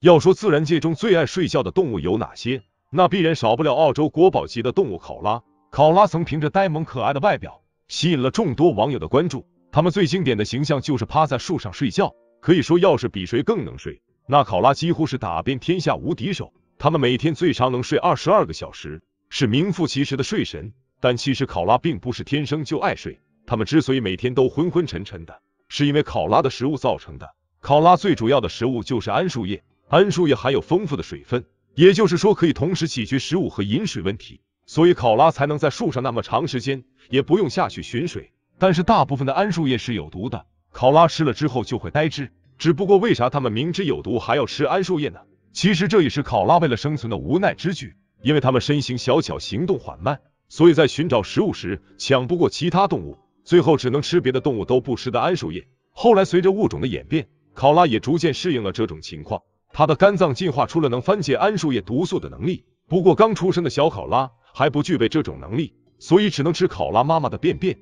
要说自然界中最爱睡觉的动物有哪些，那必然少不了澳洲国宝级的动物考拉。考拉曾凭着呆萌可爱的外表，吸引了众多网友的关注。它们最经典的形象就是趴在树上睡觉，可以说要是比谁更能睡，那考拉几乎是打遍天下无敌手。它们每天最长能睡二十二个小时，是名副其实的睡神。但其实考拉并不是天生就爱睡，它们之所以每天都昏昏沉沉的，是因为考拉的食物造成的。考拉最主要的食物就是桉树叶。桉树叶含有丰富的水分，也就是说可以同时解决食物和饮水问题，所以考拉才能在树上那么长时间也不用下去寻水。但是大部分的桉树叶是有毒的，考拉吃了之后就会呆滞。只不过为啥它们明知有毒还要吃桉树叶呢？其实这也是考拉为了生存的无奈之举，因为它们身形小巧，行动缓慢，所以在寻找食物时抢不过其他动物，最后只能吃别的动物都不吃的桉树叶。后来随着物种的演变，考拉也逐渐适应了这种情况。它的肝脏进化出了能分解桉树叶毒素的能力，不过刚出生的小考拉还不具备这种能力，所以只能吃考拉妈妈的便便。